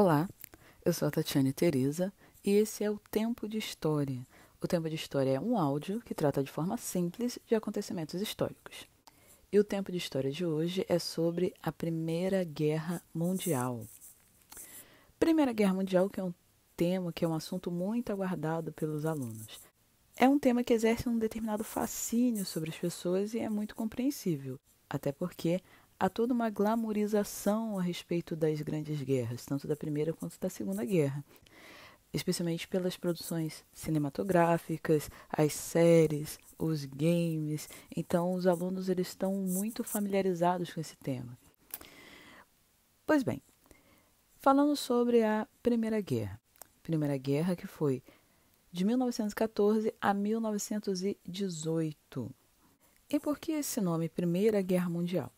Olá, eu sou a Tatiane Tereza e esse é o Tempo de História. O Tempo de História é um áudio que trata de forma simples de acontecimentos históricos. E o Tempo de História de hoje é sobre a Primeira Guerra Mundial. Primeira Guerra Mundial, que é um tema que é um assunto muito aguardado pelos alunos. É um tema que exerce um determinado fascínio sobre as pessoas e é muito compreensível, até porque há toda uma glamorização a respeito das grandes guerras, tanto da Primeira quanto da Segunda Guerra, especialmente pelas produções cinematográficas, as séries, os games. Então, os alunos eles estão muito familiarizados com esse tema. Pois bem, falando sobre a Primeira Guerra. Primeira Guerra que foi de 1914 a 1918. E por que esse nome Primeira Guerra Mundial?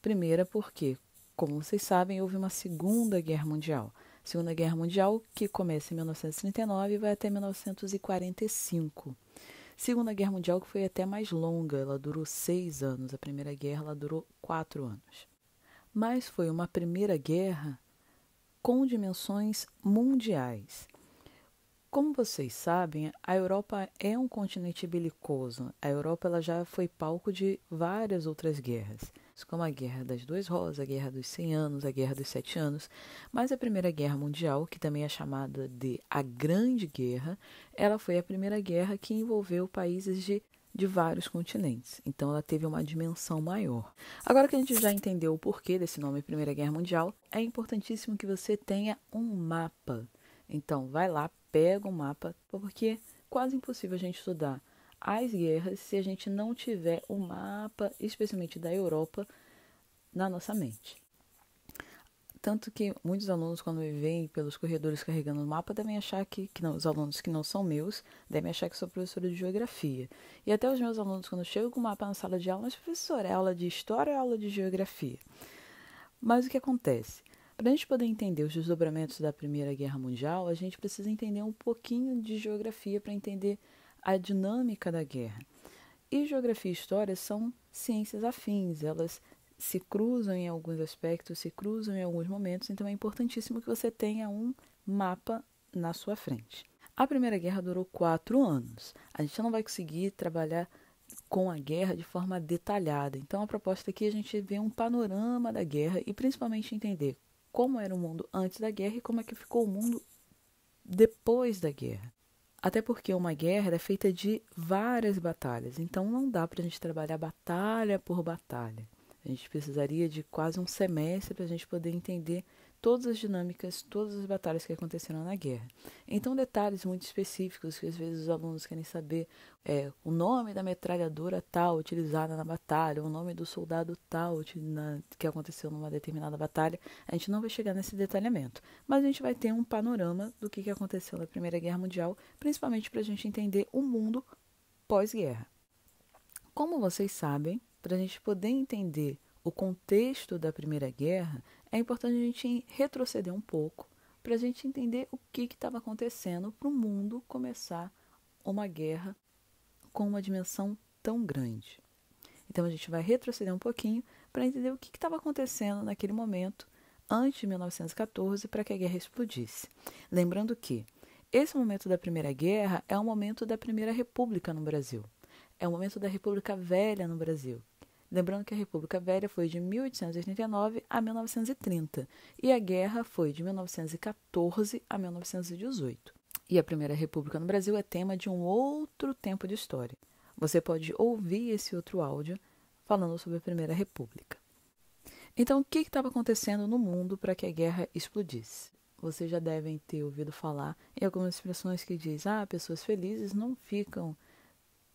Primeira, porque, como vocês sabem, houve uma Segunda Guerra Mundial. Segunda Guerra Mundial que começa em 1939 e vai até 1945. Segunda Guerra Mundial que foi até mais longa, ela durou seis anos. A Primeira Guerra ela durou quatro anos. Mas foi uma Primeira Guerra com dimensões mundiais. Como vocês sabem, a Europa é um continente belicoso. A Europa ela já foi palco de várias outras guerras como a Guerra das Duas Rosas, a Guerra dos Cem Anos, a Guerra dos Sete Anos, mas a Primeira Guerra Mundial, que também é chamada de a Grande Guerra, ela foi a primeira guerra que envolveu países de de vários continentes. Então ela teve uma dimensão maior. Agora que a gente já entendeu o porquê desse nome Primeira Guerra Mundial, é importantíssimo que você tenha um mapa. Então vai lá, pega um mapa, porque é quase impossível a gente estudar as guerras se a gente não tiver o um mapa, especialmente da Europa, na nossa mente. Tanto que muitos alunos, quando me veem pelos corredores carregando o mapa, devem achar que, que não, os alunos que não são meus, devem achar que sou professora de geografia. E até os meus alunos, quando chegam com o mapa na sala de aula, mas professor, é aula de história ou é aula de geografia? Mas o que acontece? Para a gente poder entender os desdobramentos da Primeira Guerra Mundial, a gente precisa entender um pouquinho de geografia para entender a dinâmica da guerra. E geografia e história são ciências afins, elas se cruzam em alguns aspectos, se cruzam em alguns momentos, então é importantíssimo que você tenha um mapa na sua frente. A Primeira Guerra durou quatro anos. A gente não vai conseguir trabalhar com a guerra de forma detalhada. Então, a proposta aqui é a gente ver um panorama da guerra e principalmente entender como era o mundo antes da guerra e como é que ficou o mundo depois da guerra. Até porque uma guerra é feita de várias batalhas, então não dá para a gente trabalhar batalha por batalha. A gente precisaria de quase um semestre para a gente poder entender todas as dinâmicas, todas as batalhas que aconteceram na guerra. Então, detalhes muito específicos que às vezes os alunos querem saber é o nome da metralhadora tal utilizada na batalha, o nome do soldado tal que aconteceu numa determinada batalha. A gente não vai chegar nesse detalhamento, mas a gente vai ter um panorama do que aconteceu na Primeira Guerra Mundial, principalmente para a gente entender o mundo pós-guerra. Como vocês sabem, para a gente poder entender o contexto da Primeira Guerra, é importante a gente retroceder um pouco para a gente entender o que estava acontecendo para o mundo começar uma guerra com uma dimensão tão grande. Então a gente vai retroceder um pouquinho para entender o que estava acontecendo naquele momento antes de 1914 para que a guerra explodisse. Lembrando que esse momento da Primeira Guerra é o momento da Primeira República no Brasil. É o momento da República Velha no Brasil. Lembrando que a República Velha foi de 1889 a 1930 e a guerra foi de 1914 a 1918. E a Primeira República no Brasil é tema de um outro tempo de história. Você pode ouvir esse outro áudio falando sobre a Primeira República. Então, o que estava acontecendo no mundo para que a guerra explodisse? Vocês já devem ter ouvido falar em algumas expressões que diz: ah, pessoas felizes não ficam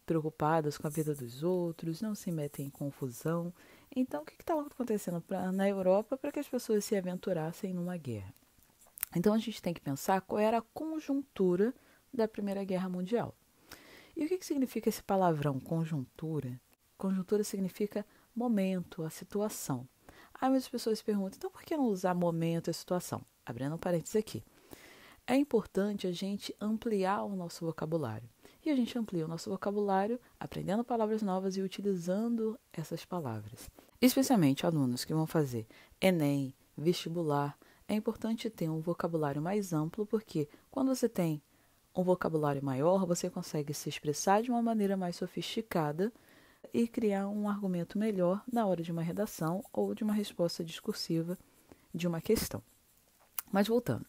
preocupadas com a vida dos outros, não se metem em confusão. Então, o que estava tá acontecendo pra, na Europa para que as pessoas se aventurassem numa guerra? Então, a gente tem que pensar qual era a conjuntura da Primeira Guerra Mundial. E o que, que significa esse palavrão, conjuntura? Conjuntura significa momento, a situação. Aí muitas pessoas se perguntam, então por que não usar momento e situação? Abrindo um parênteses aqui. É importante a gente ampliar o nosso vocabulário e a gente amplia o nosso vocabulário aprendendo palavras novas e utilizando essas palavras. Especialmente alunos que vão fazer Enem, vestibular, é importante ter um vocabulário mais amplo porque quando você tem um vocabulário maior, você consegue se expressar de uma maneira mais sofisticada e criar um argumento melhor na hora de uma redação ou de uma resposta discursiva de uma questão. Mas voltando,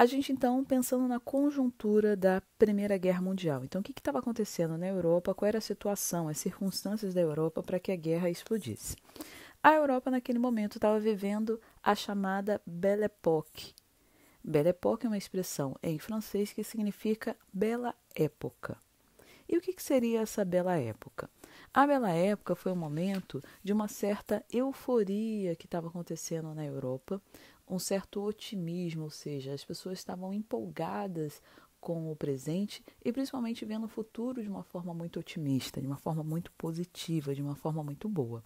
a gente então pensando na conjuntura da Primeira Guerra Mundial. Então, o que estava acontecendo na Europa? Qual era a situação, as circunstâncias da Europa para que a guerra explodisse? A Europa naquele momento estava vivendo a chamada Belle Époque. Belle Époque é uma expressão em francês que significa bela época. E o que, que seria essa bela época? A bela época foi um momento de uma certa euforia que estava acontecendo na Europa, um certo otimismo, ou seja, as pessoas estavam empolgadas com o presente e principalmente vendo o futuro de uma forma muito otimista, de uma forma muito positiva, de uma forma muito boa.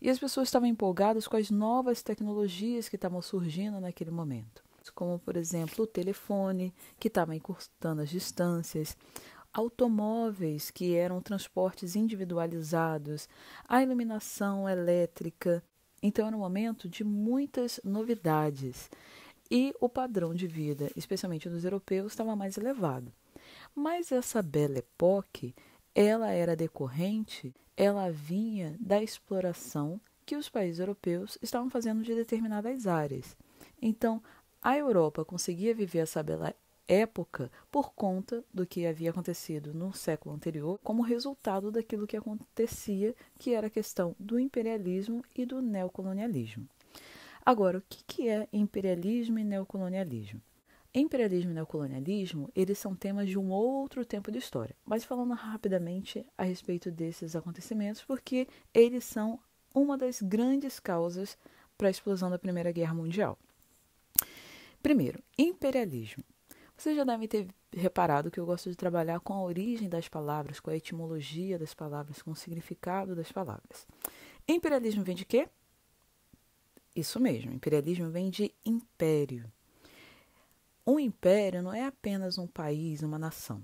E as pessoas estavam empolgadas com as novas tecnologias que estavam surgindo naquele momento, como por exemplo o telefone, que estava encurtando as distâncias, automóveis que eram transportes individualizados, a iluminação elétrica, então era um momento de muitas novidades e o padrão de vida, especialmente nos europeus, estava mais elevado. Mas essa Belle Époque, ela era decorrente, ela vinha da exploração que os países europeus estavam fazendo de determinadas áreas. Então, a Europa conseguia viver essa Belle época por conta do que havia acontecido no século anterior, como resultado daquilo que acontecia, que era a questão do imperialismo e do neocolonialismo. Agora, o que é imperialismo e neocolonialismo? Imperialismo e neocolonialismo, eles são temas de um outro tempo de história, mas falando rapidamente a respeito desses acontecimentos, porque eles são uma das grandes causas para a explosão da Primeira Guerra Mundial. Primeiro, imperialismo. Você já deve ter reparado que eu gosto de trabalhar com a origem das palavras, com a etimologia das palavras, com o significado das palavras. Imperialismo vem de quê? Isso mesmo, imperialismo vem de império. Um império não é apenas um país, uma nação.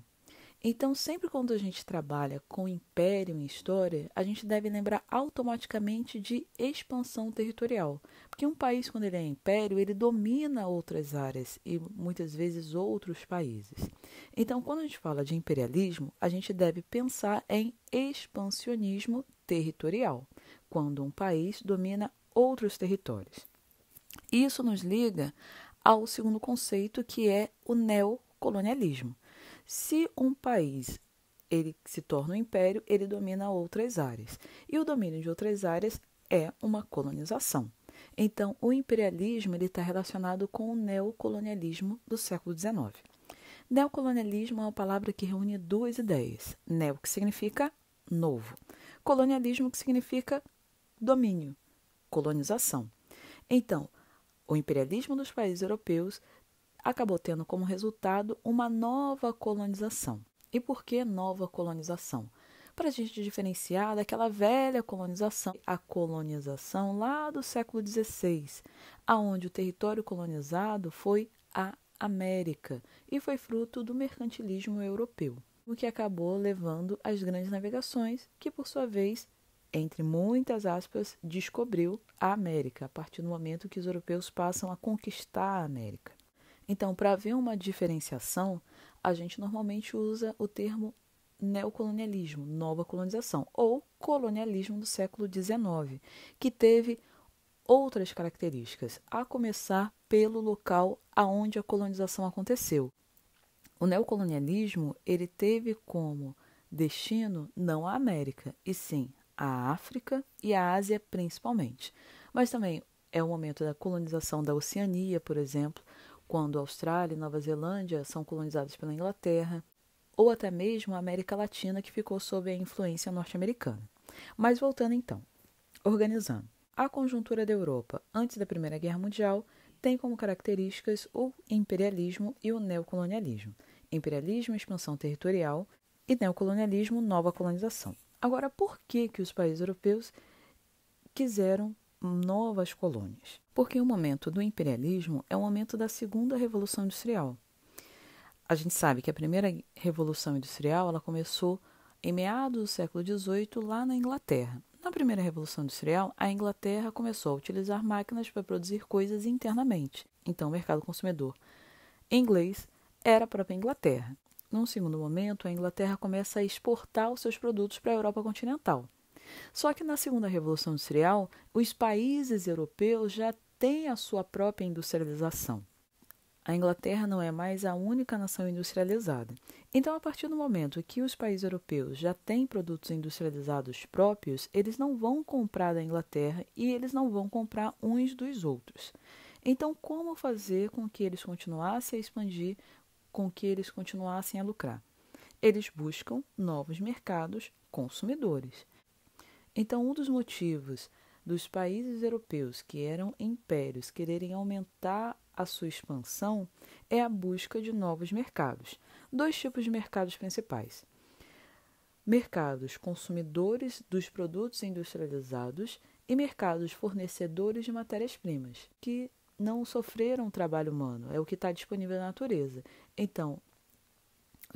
Então, sempre quando a gente trabalha com império em história, a gente deve lembrar automaticamente de expansão territorial. Porque um país, quando ele é império, ele domina outras áreas e muitas vezes outros países. Então, quando a gente fala de imperialismo, a gente deve pensar em expansionismo territorial, quando um país domina outros territórios. Isso nos liga ao segundo conceito, que é o neocolonialismo se um país ele se torna um império, ele domina outras áreas. E o domínio de outras áreas é uma colonização. Então, o imperialismo está relacionado com o neocolonialismo do século XIX. Neocolonialismo é uma palavra que reúne duas ideias: neo, que significa novo, colonialismo, que significa domínio, colonização. Então, o imperialismo dos países europeus acabou tendo como resultado uma nova colonização. E por que nova colonização? Para a gente diferenciar daquela velha colonização, a colonização lá do século XVI, aonde o território colonizado foi a América e foi fruto do mercantilismo europeu, o que acabou levando às grandes navegações, que por sua vez entre muitas aspas, descobriu a América, a partir do momento que os europeus passam a conquistar a América. Então, para haver uma diferenciação, a gente normalmente usa o termo neocolonialismo, nova colonização, ou colonialismo do século XIX, que teve outras características, a começar pelo local aonde a colonização aconteceu. O neocolonialismo ele teve como destino não a América, e sim a África e a Ásia principalmente. Mas também é o momento da colonização da Oceania, por exemplo, quando Austrália e Nova Zelândia são colonizadas pela Inglaterra, ou até mesmo a América Latina, que ficou sob a influência norte-americana. Mas voltando então, organizando. A conjuntura da Europa antes da Primeira Guerra Mundial tem como características o imperialismo e o neocolonialismo. Imperialismo, expansão territorial e neocolonialismo, nova colonização. Agora, por que, que os países europeus quiseram novas colônias. Porque o momento do imperialismo é o momento da segunda revolução industrial. A gente sabe que a primeira revolução industrial ela começou em meados do século XVIII lá na Inglaterra. Na primeira revolução industrial, a Inglaterra começou a utilizar máquinas para produzir coisas internamente. Então, o mercado consumidor em inglês era a própria Inglaterra. Num segundo momento, a Inglaterra começa a exportar os seus produtos para a Europa continental. Só que na segunda revolução industrial, os países europeus já têm a sua própria industrialização. A Inglaterra não é mais a única nação industrializada. Então, a partir do momento que os países europeus já têm produtos industrializados próprios, eles não vão comprar da Inglaterra e eles não vão comprar uns dos outros. Então, como fazer com que eles continuassem a expandir, com que eles continuassem a lucrar? Eles buscam novos mercados consumidores. Então, um dos motivos dos países europeus que eram impérios quererem aumentar a sua expansão é a busca de novos mercados. Dois tipos de mercados principais: mercados consumidores dos produtos industrializados e mercados fornecedores de matérias-primas, que não sofreram trabalho humano, é o que está disponível na natureza. Então,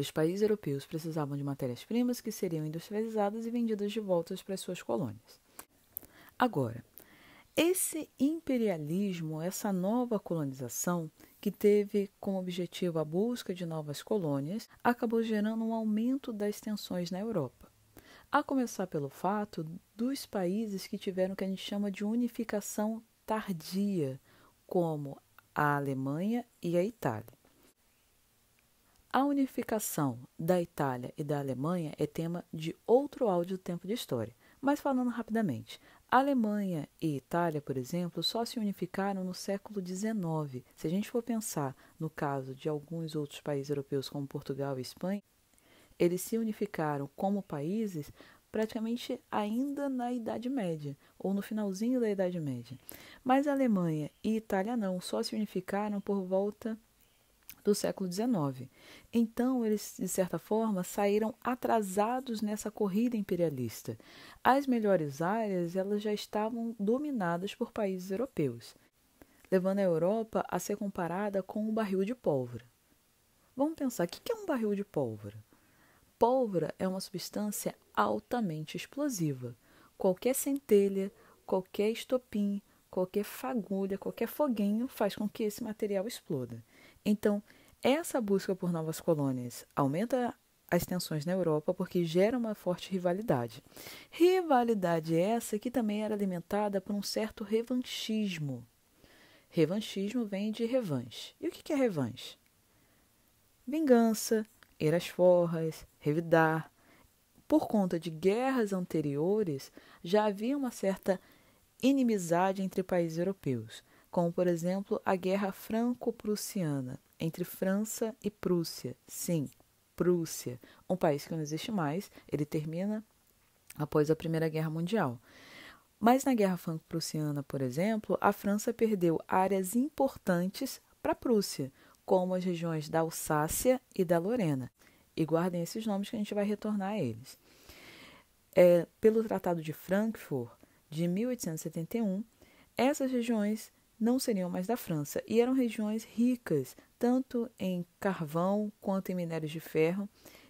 os países europeus precisavam de matérias-primas que seriam industrializadas e vendidas de volta para suas colônias. Agora, esse imperialismo, essa nova colonização, que teve como objetivo a busca de novas colônias, acabou gerando um aumento das tensões na Europa. A começar pelo fato dos países que tiveram o que a gente chama de unificação tardia, como a Alemanha e a Itália. A unificação da Itália e da Alemanha é tema de outro áudio do Tempo de História, mas falando rapidamente. A Alemanha e Itália, por exemplo, só se unificaram no século XIX. Se a gente for pensar no caso de alguns outros países europeus, como Portugal e Espanha, eles se unificaram como países praticamente ainda na Idade Média, ou no finalzinho da Idade Média. Mas a Alemanha e Itália não, só se unificaram por volta do século XIX. Então, eles, de certa forma, saíram atrasados nessa corrida imperialista. As melhores áreas elas já estavam dominadas por países europeus, levando a Europa a ser comparada com um barril de pólvora. Vamos pensar, o que é um barril de pólvora? Pólvora é uma substância altamente explosiva. Qualquer centelha, qualquer estopim, qualquer fagulha, qualquer foguinho faz com que esse material exploda. Então, essa busca por novas colônias aumenta as tensões na Europa porque gera uma forte rivalidade. Rivalidade essa que também era alimentada por um certo revanchismo. Revanchismo vem de revanche. E o que é revanche? Vingança, ir às forras, revidar. Por conta de guerras anteriores, já havia uma certa inimizade entre países europeus como por exemplo a Guerra Franco-Prussiana entre França e Prússia. Sim, Prússia, um país que não existe mais, ele termina após a Primeira Guerra Mundial. Mas na Guerra Franco-Prussiana, por exemplo, a França perdeu áreas importantes para a Prússia, como as regiões da Alsácia e da Lorena. E guardem esses nomes que a gente vai retornar a eles. É, pelo Tratado de Frankfurt, de 1871, essas regiões não seriam mais da França e eram regiões ricas tanto em carvão quanto em minérios de ferro,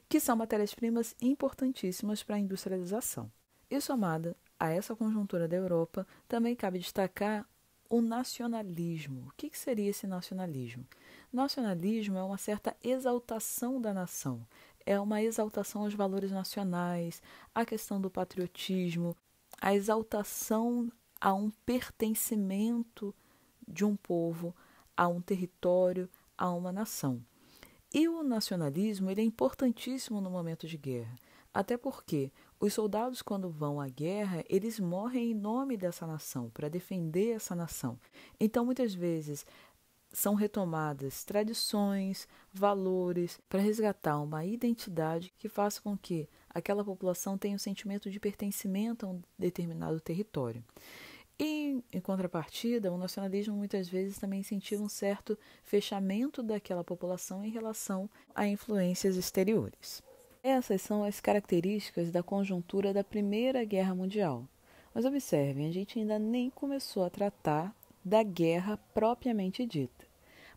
que são matérias-primas importantíssimas para a industrialização. E somada a essa conjuntura da Europa, também cabe destacar o nacionalismo. O que, seria esse nacionalismo? Nacionalismo é uma certa exaltação da nação, é uma exaltação aos valores nacionais, à questão do patriotismo, a exaltação a um pertencimento de um povo, a um território, a uma nação. E o nacionalismo ele é importantíssimo no momento de guerra, até porque os soldados quando vão à guerra, eles morrem em nome dessa nação, para defender essa nação. Então muitas vezes são retomadas tradições, valores, para resgatar uma identidade que faça com que aquela população tenha um sentimento de pertencimento a um determinado território. E, em contrapartida, o nacionalismo muitas vezes também sentiu um certo fechamento daquela população em relação a influências exteriores. Essas são as características da conjuntura da Primeira Guerra Mundial. Mas observem, a gente ainda nem começou a tratar da guerra propriamente dita.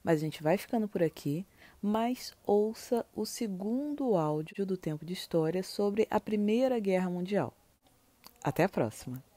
Mas a gente vai ficando por aqui, mas ouça o segundo áudio do Tempo de História sobre a Primeira Guerra Mundial. Até a próxima!